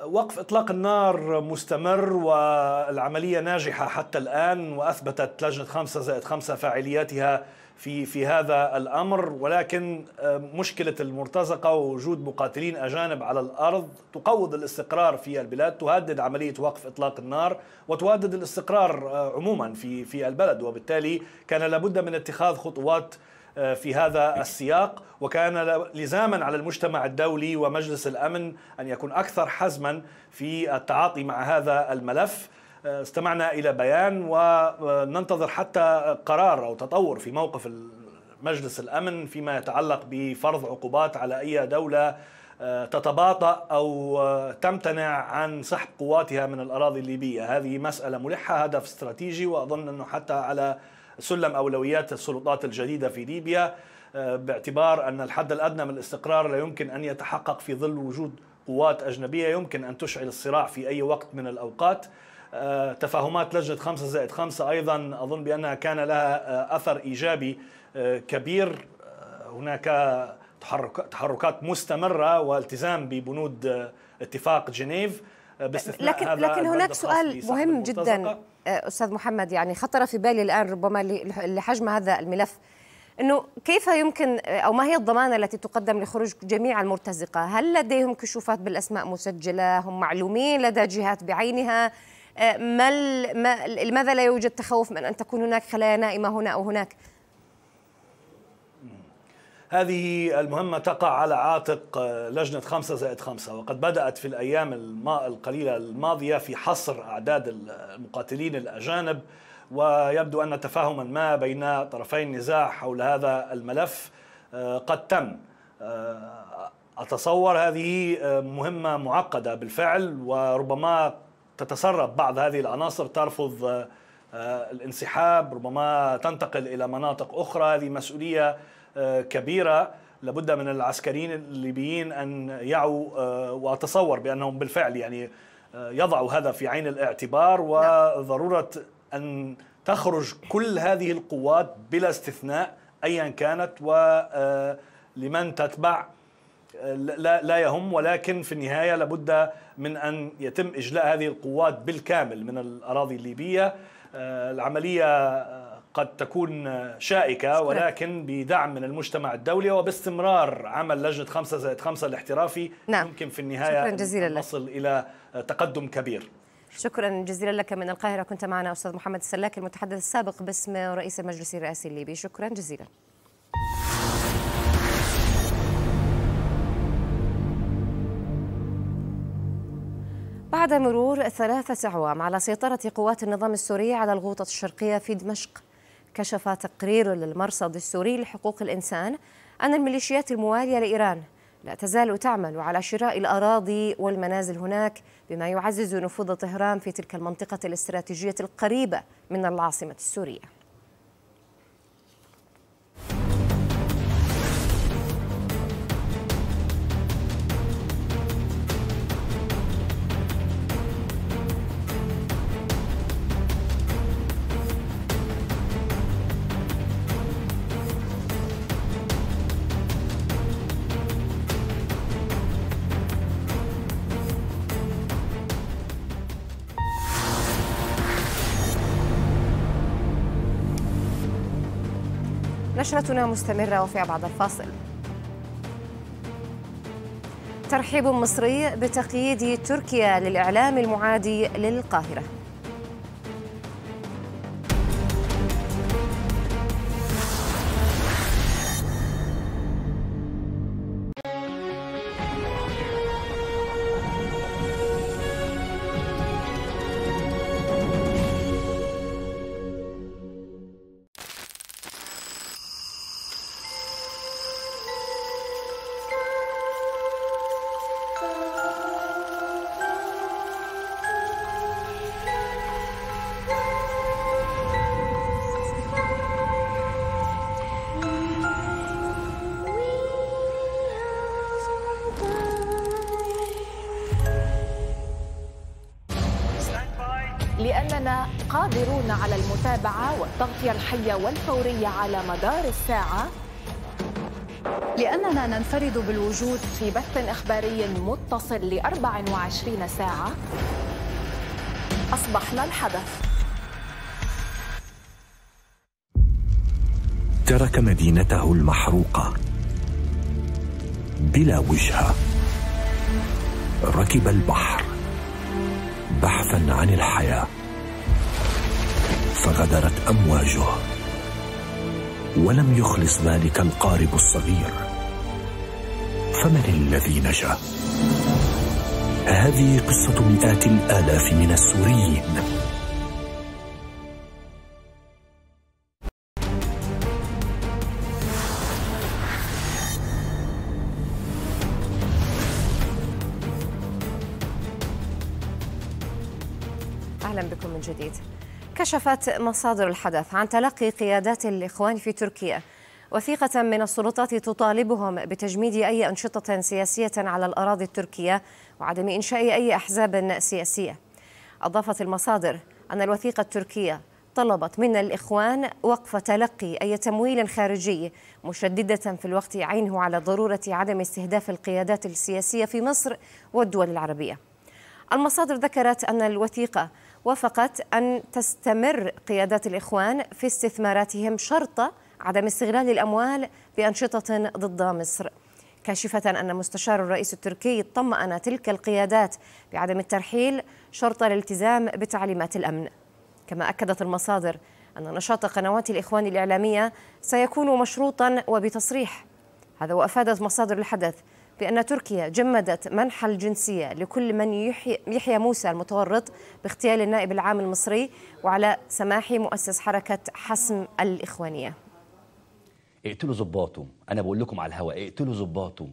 وقف اطلاق النار مستمر والعمليه ناجحه حتى الان واثبتت لجنه 5 زائد 5 فاعلياتها في في هذا الامر ولكن آه، مشكله المرتزقه ووجود مقاتلين اجانب على الارض تقوض الاستقرار في البلاد تهدد عمليه وقف اطلاق النار وتهدد الاستقرار آه، عموما في في البلد وبالتالي كان لابد من اتخاذ خطوات آه، في هذا السياق وكان لزاما على المجتمع الدولي ومجلس الامن ان يكون اكثر حزما في التعاطي مع هذا الملف استمعنا إلى بيان وننتظر حتى قرار أو تطور في موقف مجلس الأمن فيما يتعلق بفرض عقوبات على أي دولة آه، تتباطأ أو آه، تمتنع عن سحب قواتها من الأراضي الليبية هذه مسألة ملحة هدف استراتيجي وأظن أنه حتى على سلم أولويات السلطات الجديدة في ليبيا آه، باعتبار أن الحد الأدنى من الاستقرار لا يمكن أن يتحقق في ظل وجود قوات أجنبية يمكن أن تشعل الصراع في أي وقت من الأوقات آه، تفاهمات لجنة خمسة زائد خمسة أيضا أظن بأنها كان لها آه، أثر إيجابي آه، كبير هناك تحركات مستمرة والتزام ببنود اتفاق جنيف باستثناء لكن هذا لكن هناك سؤال مهم جدا استاذ محمد يعني خطر في بالي الان ربما لحجم هذا الملف انه كيف يمكن او ما هي الضمانه التي تقدم لخروج جميع المرتزقه؟ هل لديهم كشوفات بالاسماء مسجله؟ هم معلومين لدى جهات بعينها؟ آه، ما لماذا لا يوجد تخوف من أن تكون هناك خلايا نائمة هنا أو هناك هذه المهمة تقع على عاتق آه، لجنة 5 زائد 5 وقد بدأت في الأيام القليلة الماضية في حصر أعداد المقاتلين الأجانب ويبدو أن تفاهما ما بين طرفي النزاع حول هذا الملف آه، قد تم أتصور هذه مهمة معقدة بالفعل وربما تتسرب بعض هذه العناصر ترفض آه، آه، الانسحاب ربما تنتقل إلى مناطق أخرى هذه مسؤولية آه، كبيرة لابد من العسكريين الليبيين أن يعوا وأتصور بأنهم بالفعل يعني يضعوا هذا في عين الاعتبار نعم. وضرورة أن تخرج كل هذه القوات بلا استثناء أيا كانت ولمن تتبع لا لا يهم ولكن في النهايه لابد من ان يتم اجلاء هذه القوات بالكامل من الاراضي الليبيه آه، العمليه آه، قد تكون شائكه ولكن بدعم من المجتمع الدولي وباستمرار عمل لجنه 5 زائد 5 الاحترافي نعم. يمكن في النهايه شكرا جزيلا نصل الى آه، تقدم كبير شكرا جزيلا لك من القاهره كنت معنا استاذ محمد السلاك المتحدث السابق باسم رئيس المجلس الرئاسي الليبي شكرا جزيلا بعد مرور ثلاثة أعوام على سيطرة قوات النظام السوري على الغوطة الشرقية في دمشق كشف تقرير للمرصد السوري لحقوق الإنسان أن الميليشيات الموالية لإيران لا تزال تعمل على شراء الأراضي والمنازل هناك بما يعزز نفوذ طهران في تلك المنطقة الاستراتيجية القريبة من العاصمة السورية نشرتنا مستمرة وفي بعد الفاصل ترحيب مصري بتقييد تركيا للإعلام المعادي للقاهرة قادرون على المتابعة والتغطية الحية والفورية على مدار الساعة لأننا ننفرد بالوجود في بث إخباري متصل ل 24 ساعة أصبحنا الحدث ترك مدينته المحروقة بلا وجهة ركب البحر بحثا عن الحياه فغدرت امواجه ولم يخلص ذلك القارب الصغير فمن الذي نجا هذه قصه مئات الالاف من السوريين اهلا بكم من جديد كشفت مصادر الحدث عن تلقي قيادات الإخوان في تركيا وثيقة من السلطات تطالبهم بتجميد أي أنشطة سياسية على الأراضي التركية وعدم إنشاء أي أحزاب سياسية أضافت المصادر أن الوثيقة التركية طلبت من الإخوان وقف تلقي أي تمويل خارجي مشددة في الوقت عينه على ضرورة عدم استهداف القيادات السياسية في مصر والدول العربية المصادر ذكرت أن الوثيقة وافقت أن تستمر قيادات الإخوان في استثماراتهم شرط عدم استغلال الأموال بأنشطة ضد مصر كاشفة أن مستشار الرئيس التركي طمأن تلك القيادات بعدم الترحيل شرط الالتزام بتعليمات الأمن كما أكدت المصادر أن نشاط قنوات الإخوان الإعلامية سيكون مشروطا وبتصريح هذا وأفادت مصادر الحدث بأن تركيا جمدت منح الجنسية لكل من يحيى موسى المتورط باغتيال النائب العام المصري وعلاء سماحي مؤسس حركة حسم الإخوانية اقتلوا ظباطه أنا بقول لكم على الهواء اقتلوا ظباطه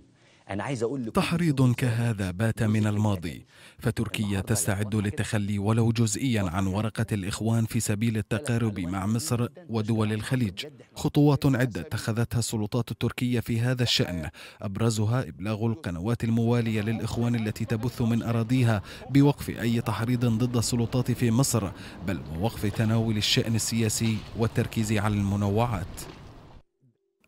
أنا عايز أقول لكم تحريض كهذا بات من الماضي فتركيا تستعد للتخلي ولو جزئيا عن ورقة الإخوان في سبيل التقارب مع مصر ودول الخليج خطوات عدة اتخذتها السلطات التركية في هذا الشأن أبرزها إبلاغ القنوات الموالية للإخوان التي تبث من أراضيها بوقف أي تحريض ضد السلطات في مصر بل ووقف تناول الشأن السياسي والتركيز على المنوعات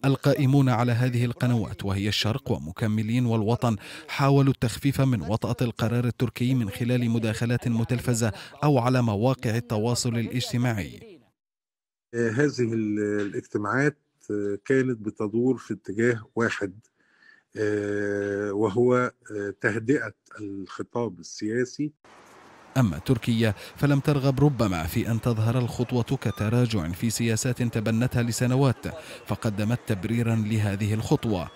القائمون على هذه القنوات وهي الشرق ومكملين والوطن حاولوا التخفيف من وطأة القرار التركي من خلال مداخلات متلفزة أو على مواقع التواصل الاجتماعي هذه الاجتماعات آه، كانت بتدور في اتجاه واحد آه، وهو آه، تهدئة الخطاب السياسي أما تركيا فلم ترغب ربما في أن تظهر الخطوة كتراجع في سياسات تبنتها لسنوات فقدمت تبريرا لهذه الخطوة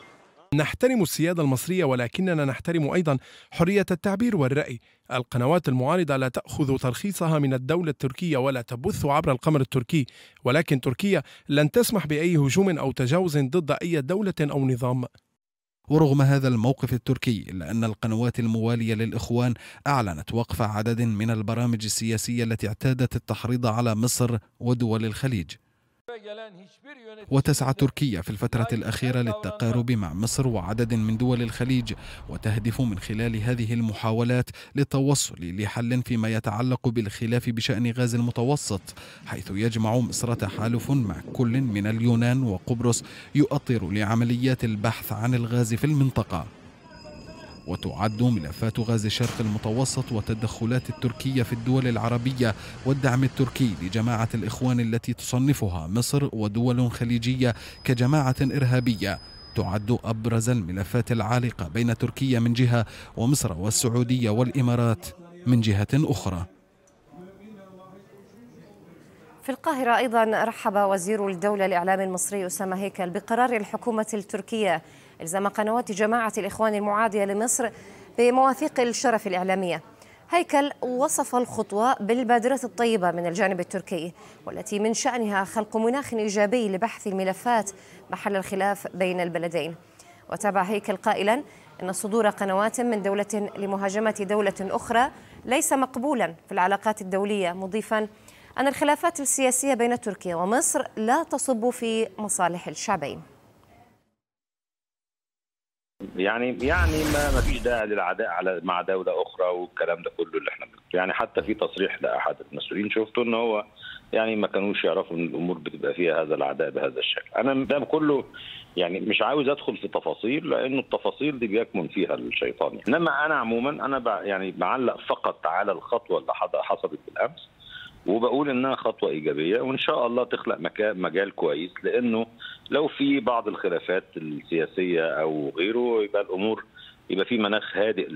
نحترم السيادة المصرية ولكننا نحترم أيضا حرية التعبير والرأي القنوات المعارضة لا تأخذ ترخيصها من الدولة التركية ولا تبث عبر القمر التركي ولكن تركيا لن تسمح بأي هجوم أو تجاوز ضد أي دولة أو نظام ورغم هذا الموقف التركي إلا أن القنوات الموالية للإخوان أعلنت وقف عدد من البرامج السياسية التي اعتادت التحريض على مصر ودول الخليج وتسعى تركيا في الفترة الأخيرة للتقارب مع مصر وعدد من دول الخليج وتهدف من خلال هذه المحاولات للتوصل لحل فيما يتعلق بالخلاف بشأن غاز المتوسط حيث يجمع مصر تحالف مع كل من اليونان وقبرص يؤطر لعمليات البحث عن الغاز في المنطقة وتعد ملفات غاز الشرق المتوسط والتدخلات التركية في الدول العربية والدعم التركي لجماعة الإخوان التي تصنفها مصر ودول خليجية كجماعة إرهابية تعد أبرز الملفات العالقة بين تركيا من جهة ومصر والسعودية والإمارات من جهة أخرى في القاهرة أيضا رحب وزير الدولة الإعلام المصري أسامة هيكل بقرار الحكومة التركية الزام قنوات جماعه الاخوان المعاديه لمصر بمواثيق الشرف الاعلاميه هيكل وصف الخطوة بالبادرة الطيبة من الجانب التركي والتي من شأنها خلق مناخ إيجابي لبحث الملفات محل الخلاف بين البلدين وتابع هيكل قائلا أن صدور قنوات من دولة لمهاجمة دولة أخرى ليس مقبولا في العلاقات الدولية مضيفا أن الخلافات السياسية بين تركيا ومصر لا تصب في مصالح الشعبين يعني يعني ما ما فيش داعي للعداء على مع دوله اخرى والكلام ده كله اللي احنا يعني حتى في تصريح لاحد المسؤولين شفته ان هو يعني ما كانوش يعرفوا ان الامور بتبقى فيها هذا العداء بهذا الشكل انا ده كله يعني مش عاوز ادخل في تفاصيل لانه التفاصيل دي بيكمن فيها الشيطان يعني. انما انا عموما انا يعني بعلق فقط على الخطوه اللي حصلت بالامس وبقول انها خطوه ايجابيه وان شاء الله تخلق مكان مجال كويس لانه لو في بعض الخلافات السياسيه او غيره يبقى الامور يبقى في مناخ هادئ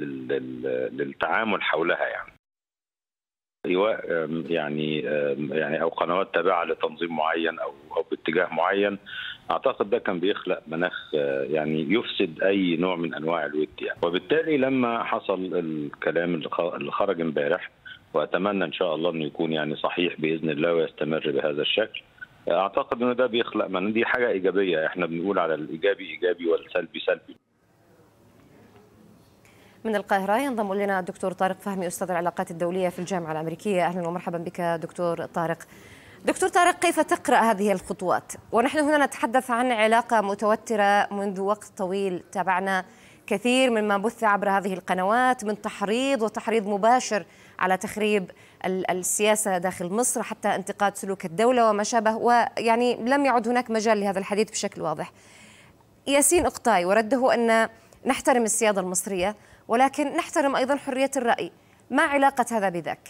للتعامل حولها يعني ايواء يعني يعني او قنوات تابعه لتنظيم معين او او باتجاه معين اعتقد ده كان بيخلق مناخ آه، يعني يفسد اي نوع من انواع الود يعني وبالتالي لما حصل الكلام اللي خرج امبارح واتمنى ان شاء الله انه يكون يعني صحيح باذن الله ويستمر بهذا الشكل اعتقد انه ده بيخلق من دي حاجه ايجابيه احنا بنقول على الايجابي ايجابي والسلبي سلبي من القاهرة ينضم لنا الدكتور طارق فهمي أستاذ العلاقات الدولية في الجامعة الأمريكية أهلا ومرحبا بك دكتور طارق دكتور طارق كيف تقرأ هذه الخطوات ونحن هنا نتحدث عن علاقة متوترة منذ وقت طويل تابعنا كثير مما بث عبر هذه القنوات من تحريض وتحريض مباشر على تخريب السياسة داخل مصر حتى انتقاد سلوك الدولة وما شابه ويعني لم يعد هناك مجال لهذا الحديث بشكل واضح ياسين أقطاي ورده أن نحترم السيادة المصرية ولكن نحترم أيضا حرية الرأي ما علاقة هذا بذاك؟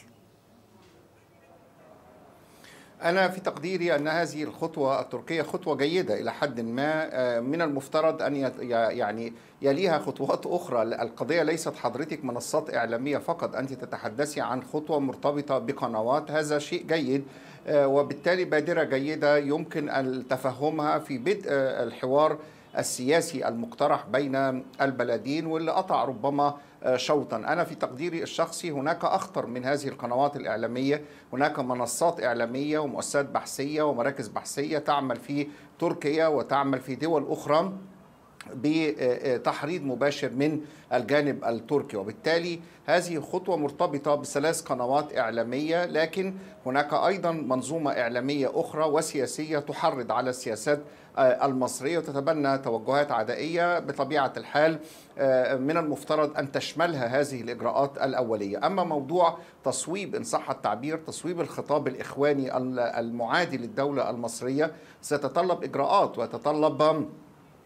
أنا في تقديري أن هذه الخطوة التركية خطوة جيدة إلى حد ما آه، من المفترض أن يعني يليها خطوات أخرى القضية ليست حضرتك منصات إعلامية فقط أنت تتحدثي عن خطوة مرتبطة بقنوات هذا شيء جيد آه، وبالتالي بادرة جيدة يمكن التفهمها تفهمها في بدء آه، الحوار السياسي المقترح بين البلدين واللي قطع ربما آه، شوطا أنا في تقديري الشخصي هناك أخطر من هذه القنوات الإعلامية هناك منصات إعلامية ومؤسسات بحثية ومراكز بحثية تعمل في تركيا وتعمل في دول أخرى بتحريض مباشر من الجانب التركي وبالتالي هذه خطوة مرتبطة بثلاث قنوات إعلامية لكن هناك أيضا منظومة إعلامية أخرى وسياسية تحرض على السياسات آه، المصرية وتتبنى توجهات عدائية بطبيعة الحال آه، من المفترض أن تشملها هذه الإجراءات الأولية أما موضوع تصويب إن صح التعبير تصويب الخطاب الإخواني المعادي للدولة المصرية سيتطلب إجراءات ويتطلب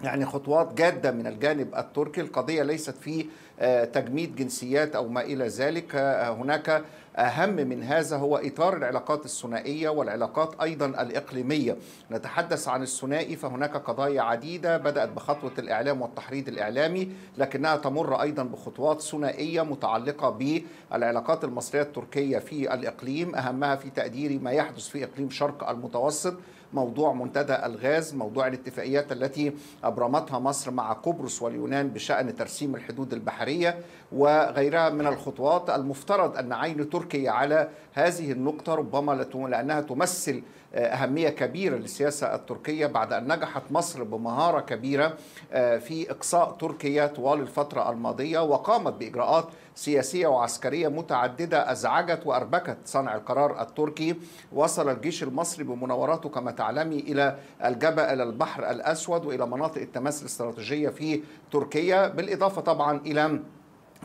يعني خطوات جاده من الجانب التركي القضيه ليست في آه، تجميد جنسيات او ما الى ذلك آه، هناك اهم من هذا هو اطار العلاقات الثنائيه والعلاقات ايضا الاقليميه نتحدث عن الثنائي فهناك قضايا عديده بدات بخطوه الاعلام والتحريض الاعلامي لكنها تمر ايضا بخطوات ثنائيه متعلقه بالعلاقات المصريه التركيه في الاقليم اهمها في تقدير ما يحدث في اقليم شرق المتوسط موضوع منتدى الغاز موضوع الاتفاقيات التي أبرمتها مصر مع قبرص واليونان بشأن ترسيم الحدود البحرية وغيرها من الخطوات المفترض أن عين تركيا على هذه النقطة ربما لأنها تمثل آه، أهمية كبيرة للسياسة التركية بعد أن نجحت مصر بمهارة كبيرة آه، في إقصاء تركيا طوال الفترة الماضية وقامت بإجراءات سياسية وعسكرية متعددة أزعجت وأربكت صنع القرار التركي وصل الجيش المصري بمناوراته كما تعلمي إلى الجبل إلى البحر الأسود وإلى مناطق التماس الاستراتيجية في تركيا بالإضافة طبعا إلى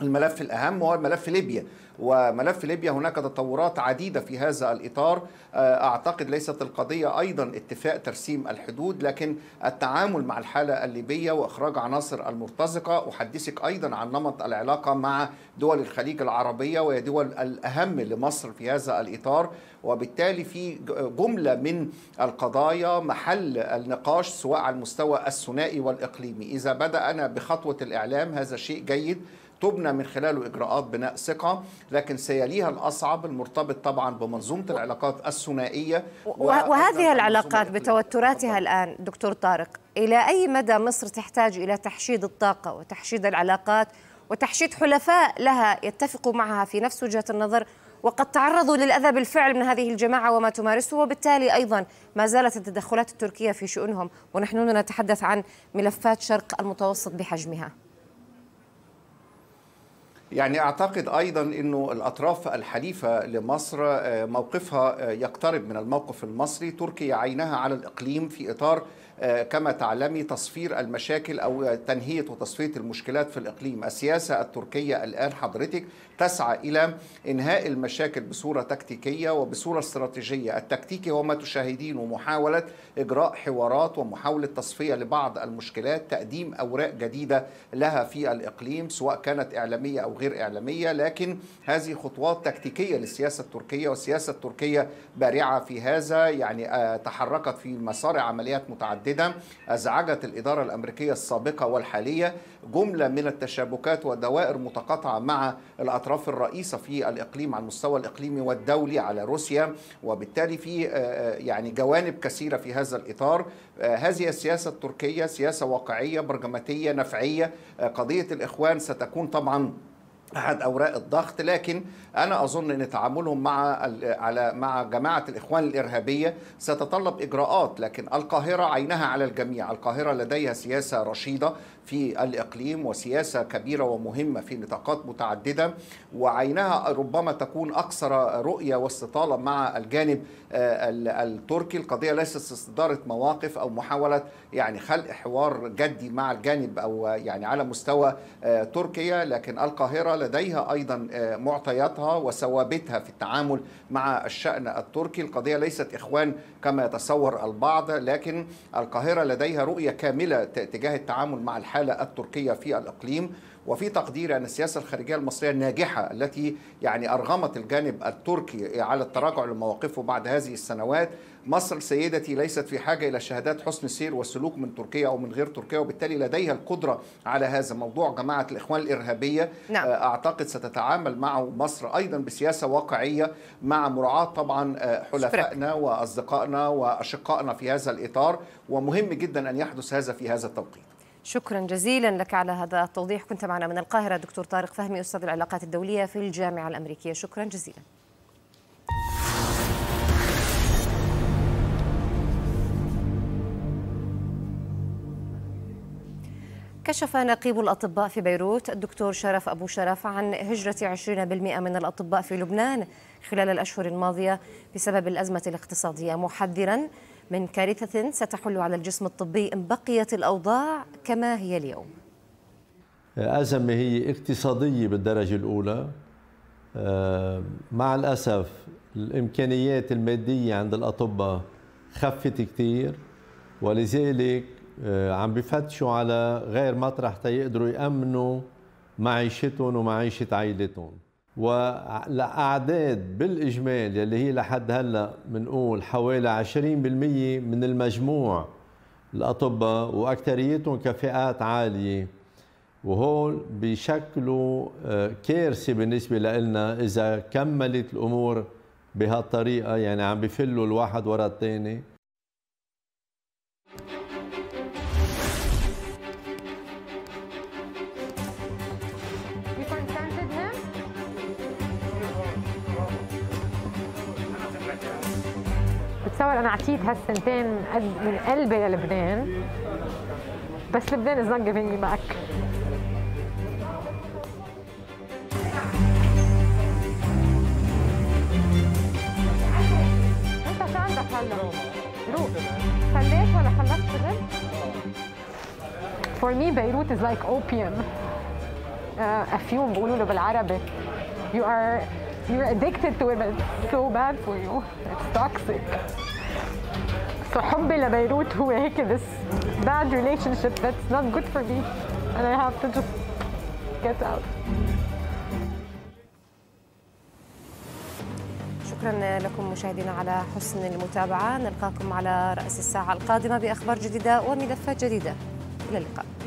الملف الأهم هو ملف ليبيا وملف ليبيا هناك تطورات عديدة في هذا الإطار آه، أعتقد ليست القضية أيضا اتفاق ترسيم الحدود لكن التعامل مع الحالة الليبية وإخراج عناصر المرتزقة أحدثك أيضا عن نمط العلاقة مع دول الخليج العربية وهي دول الأهم لمصر في هذا الإطار وبالتالي في جملة من القضايا محل النقاش سواء على المستوى الثنائي والإقليمي إذا بدانا بخطوة الإعلام هذا شيء جيد تبنى من خلاله إجراءات بناء ثقة لكن سيليها الأصعب المرتبط طبعا بمنظومة العلاقات الثنائية وهذه العلاقات بتوتراتها الآن دكتور طارق إلى أي مدى مصر تحتاج إلى تحشيد الطاقة وتحشيد العلاقات وتحشيد حلفاء لها يتفقوا معها في نفس وجهة النظر وقد تعرضوا للأذى بالفعل من هذه الجماعة وما تمارسه وبالتالي أيضا ما زالت التدخلات التركية في شؤونهم ونحن نتحدث عن ملفات شرق المتوسط بحجمها يعني اعتقد ايضا انه الاطراف الحليفه لمصر آه، موقفها آه، يقترب من الموقف المصري تركيا عينها على الاقليم في اطار آه، كما تعلمي تصفير المشاكل أو تنهية وتصفية المشكلات في الإقليم السياسة التركية الآن حضرتك تسعى إلى إنهاء المشاكل بصورة تكتيكية وبصورة استراتيجية التكتيكي هو ما تشاهدينه محاولة إجراء حوارات ومحاولة تصفية لبعض المشكلات تقديم أوراق جديدة لها في الإقليم سواء كانت إعلامية أو غير إعلامية لكن هذه خطوات تكتيكية للسياسة التركية والسياسة التركية بارعة في هذا يعني آه، تحركت في مسار عمليات متعددة متعددة أزعجت الإدارة الأمريكية السابقة والحالية جملة من التشابكات ودوائر متقاطعة مع الأطراف الرئيسة في الإقليم على المستوى الإقليمي والدولي على روسيا وبالتالي في آه، آه، يعني جوانب كثيرة في هذا الإطار آه، هذه السياسة التركية سياسة واقعية برجماتية نفعية قضية الإخوان ستكون طبعا احد اوراق الضغط لكن انا اظن ان تعاملهم مع على مع جماعه الاخوان الارهابيه سيتطلب اجراءات لكن القاهره عينها على الجميع القاهره لديها سياسه رشيده في الإقليم وسياسة كبيرة ومهمة في نطاقات متعددة وعينها ربما تكون أكثر رؤية واستطالة مع الجانب آه، التركي القضية ليست استدارة مواقف أو محاولة يعني خلق حوار جدي مع الجانب أو يعني على مستوى آه، تركيا لكن القاهرة لديها أيضا آه، معطياتها وثوابتها في التعامل مع الشأن التركي القضية ليست إخوان كما يتصور البعض لكن القاهرة لديها رؤية كاملة تجاه التعامل مع الحل الحالة التركية في الإقليم وفي تقديري أن السياسة الخارجية المصرية الناجحة التي يعني أرغمت الجانب التركي على التراجع لمواقفه بعد هذه السنوات مصر سيدتي ليست في حاجة إلى شهادات حسن سير والسلوك من تركيا أو من غير تركيا وبالتالي لديها القدرة على هذا موضوع جماعة الإخوان الإرهابية نعم. آه، أعتقد ستتعامل معه مصر أيضا بسياسة واقعية مع مراعاة طبعا آه، حلفائنا وأصدقائنا وأشقائنا في هذا الإطار ومهم جدا أن يحدث هذا في هذا التوقيت شكرا جزيلا لك على هذا التوضيح كنت معنا من القاهرة دكتور طارق فهمي أستاذ العلاقات الدولية في الجامعة الأمريكية شكرا جزيلا كشف نقيب الأطباء في بيروت الدكتور شرف أبو شرف عن هجرة 20% من الأطباء في لبنان خلال الأشهر الماضية بسبب الأزمة الاقتصادية محذرا من كارثة ستحل على الجسم الطبي إن بقيت الأوضاع كما هي اليوم أزمة هي اقتصادية بالدرجة الأولى آه، مع الأسف الإمكانيات المادية عند الأطباء خفت كثير ولذلك آه، عم بفتشوا على غير مطرح تيقدروا يأمنوا معيشتهم ومعيشة عائلتهم ولأعداد بالإجمال يلي هي لحد هلأ بنقول حوالي 20% من المجموع الأطباء واكثريتهم كفئات عالية وهول بيشكلوا آه، كارثة بالنسبة لنا إذا كملت الأمور بهالطريقة يعني عم بفلوا الواحد ورا الثاني اعطيت هالسنتين من قلبي للبنان بس لبنان از نوت جيفينج باك انت شو عندك هلا؟ روح خليت ولا خلصت شغل؟ For me بيروت is like opium uh, افيوم بيقولوا له بالعربي you are you're addicted to it but it's so bad for you it's toxic So حبي لبيروت هو هيك this bad relationship that's not good for me and I have to just get out. شكرا لكم مشاهدينا على حسن المتابعة نلقاكم على رأس الساعة القادمة بأخبار جديدة وملفات جديدة إلى اللقاء